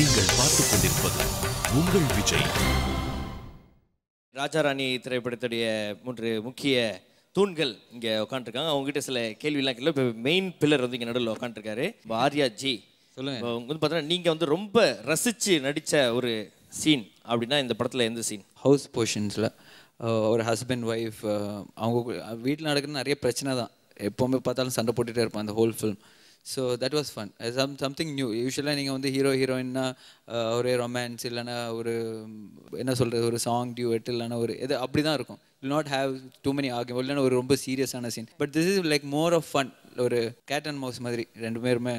நீங்கள் பார்த்துக் கொண்டிருப்பது உங்கள் விஜய் ராஜாராணி திரைப்படத்துடைய மூன்று முக்கிய தூண்கள் இங்கே உட்காந்துருக்காங்க கிட்ட சில கேள்விலாம் இல்லை இப்போ மெயின் பில்லர் வந்து இங்கே நடுவில் உட்காந்துருக்காரு இப்போ ஆர்யா ஜி சொல்லுங்க வந்து பார்த்தீங்கன்னா நீங்கள் வந்து ரொம்ப ரசித்து நடித்த ஒரு சீன் அப்படின்னா இந்த படத்தில் எந்த சீன் ஹவுஸ் போர்ஷன்ஸில் ஒரு ஹஸ்பண்ட் ஒய்ஃப் அவங்க வீட்டில் நடக்கிற நிறைய பிரச்சனை தான் எப்போவுமே பார்த்தாலும் சண்டை போட்டுகிட்டே இருப்பான் அந்த whole film so that was fun some something new யூஸ்வலாக நீங்கள் வந்து ஹீரோ ஹீரோயின்னா uh, ஒரே ரொமான்ஸ் இல்லைன்னா ஒரு என்ன சொல்கிறது ஒரு சாங் டியூ எட்டு இல்லைனா ஒரு இது அப்படி தான் இருக்கும் will not have too many ஆகும் இல்லைன்னா ஒரு ரொம்ப சீரியஸான scene but this is like more of fun ஒரு கேட் அண்ட் மவுஸ் மாதிரி ரெண்டு பேருமே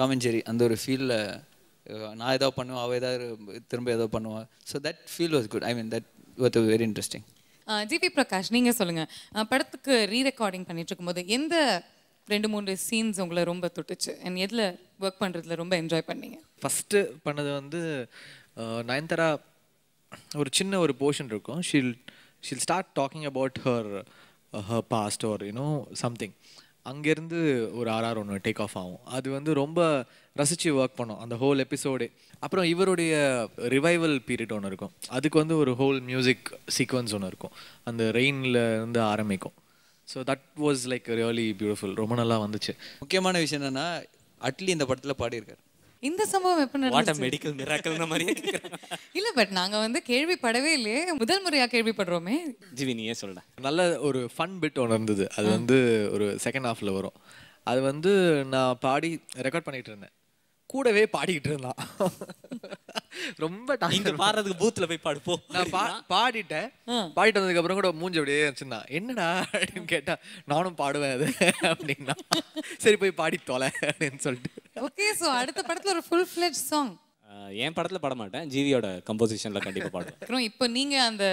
டாம் அண்ட் ஜெரி அந்த ஒரு ஃபீலில் uh, நான் ஏதோ பண்ணுவேன் அவள் ஏதாவது திரும்ப ஏதோ பண்ணுவாள் so that feel was good I mean that what very interesting GP Prakash நீங்கள் சொல்லுங்கள் படத்துக்கு ரீ ரெக்கார்டிங் பண்ணிட்டு இருக்கும்போது எந்த ரெண்டு மூணு சீன்ஸ் உங்களை ரொம்ப தொட்டுச்சு அண்ட் எதில் ஒர்க் பண்ணுறதுல ரொம்ப என்ஜாய் பண்ணீங்க ஃபஸ்ட்டு பண்ணது வந்து நயன்தாரா ஒரு சின்ன ஒரு போர்ஷன் இருக்கும் she'll she'll start talking about her her past or you know something அங்கேருந்து ஒரு ஆர்ஆர் ஒன்று டேக் ஆஃப் ஆகும் அது வந்து ரொம்ப ரசித்து ஒர்க் பண்ணோம் அந்த ஹோல் எபிசோடு அப்புறம் இவருடைய ரிவைவல் பீரியட் ஒன்று இருக்கும் அதுக்கு வந்து ஒரு ஹோல் மியூசிக் சீக்வன்ஸ் ஒன்று இருக்கும் அந்த ரெயினில் இருந்து ஆரம்பிக்கும் so that was like really beautiful ரொம்ப நல்லா வந்துச்சு முக்கியமான விஷயம் என்னன்னா அட்லி இந்த படத்தில் பாடியிருக்காரு இந்த சம்பவம் எப்ப நடந்துச்சு மெடிக்கல் மாதிரி இல்ல பட் நாங்க வந்து கேள்விப்படவே இல்லையே முதல் முறையா கேள்விப்படுறோமே ஜிவி நீயே சொல்ல நல்ல ஒரு ஃபன் பிட் ஒன்று இருந்தது அது வந்து ஒரு செகண்ட் ஹாஃப்ல வரும் அது வந்து நான் பாடி ரெக்கார்ட் பண்ணிட்டு இருந்தேன் கூடவே பாடிக்கிட்டு இருந்தான் ரொம்ப இங்க பாடுறதுக்கு பூத்துல போய் பாடு போ நான் பாடிட்டேன் பாடிட்டு வந்ததுக்கு அப்புறம் கூட மூஞ்சி அப்படியே வச்சிருந்தா என்னடா அப்படின்னு கேட்டா நானும் பாடுவேன் அது அப்படின்னா சரி போய் பாடி தொலை அப்படின்னு சொல்லிட்டு ஓகே சோ அடுத்த படத்துல ஒரு ஃபுல் ஃபிளட் சாங் என் படத்துல பாட மாட்டேன் ஜீவியோட கம்போசிஷன்ல கண்டிப்பா பாடுவேன் அப்புறம் இப்போ நீங்க அந்த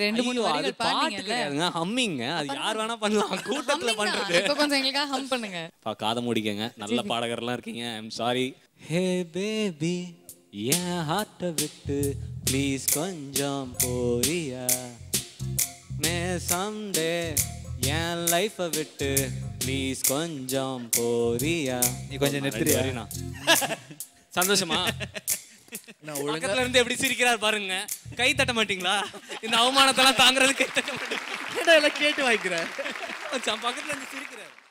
ரெண்டு மூணு வரிகள் பாடுங்க ஹம்மிங்க அது யார் வேணா பண்ணலாம் கூட்டத்துல பண்றது இப்போ கொஞ்சம் எங்களுக்காக ஹம் பண்ணுங்க பா காதை மூடிக்கங்க நல்ல பாடகர்லாம் இருக்கீங்க ஐ அம் சாரி ஹே பேபி என் ஹார்ட்டை விட்டு ப்ளீஸ் கொஞ்சம் போறியா மே சம்டே என் லைஃப்பை விட்டு ப்ளீஸ் கொஞ்சம் போறியா நீ கொஞ்சம் நிறுத்துறியா சந்தோஷமா பக்கத்துல இருந்து எப்படி சிரிக்கிறார் பாருங்க கை தட்ட மாட்டீங்களா இந்த அவமானத்தெல்லாம் தாங்குறது கை கேட்டு வாங்கிக்கிறேன் பக்கத்துல இருந்து சிரிக்கிறார்